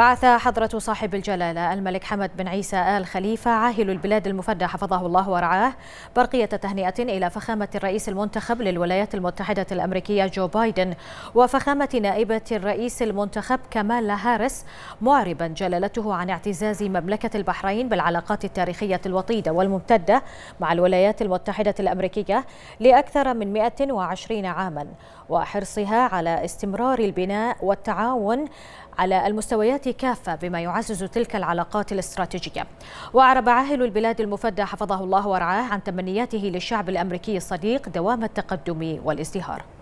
بعث حضرة صاحب الجلالة الملك حمد بن عيسى آل خليفة عاهل البلاد المفدى حفظه الله ورعاه برقية تهنئة إلى فخامة الرئيس المنتخب للولايات المتحدة الأمريكية جو بايدن وفخامة نائبة الرئيس المنتخب كمال هارس معربا جلالته عن اعتزاز مملكة البحرين بالعلاقات التاريخية الوطيدة والممتدة مع الولايات المتحدة الأمريكية لأكثر من 120 عاما وحرصها على استمرار البناء والتعاون على المستويات كافة بما يعزز تلك العلاقات الاستراتيجية وأعرب عاهل البلاد المفدى حفظه الله ورعاه عن تمنياته للشعب الأمريكي الصديق دوام التقدم والازدهار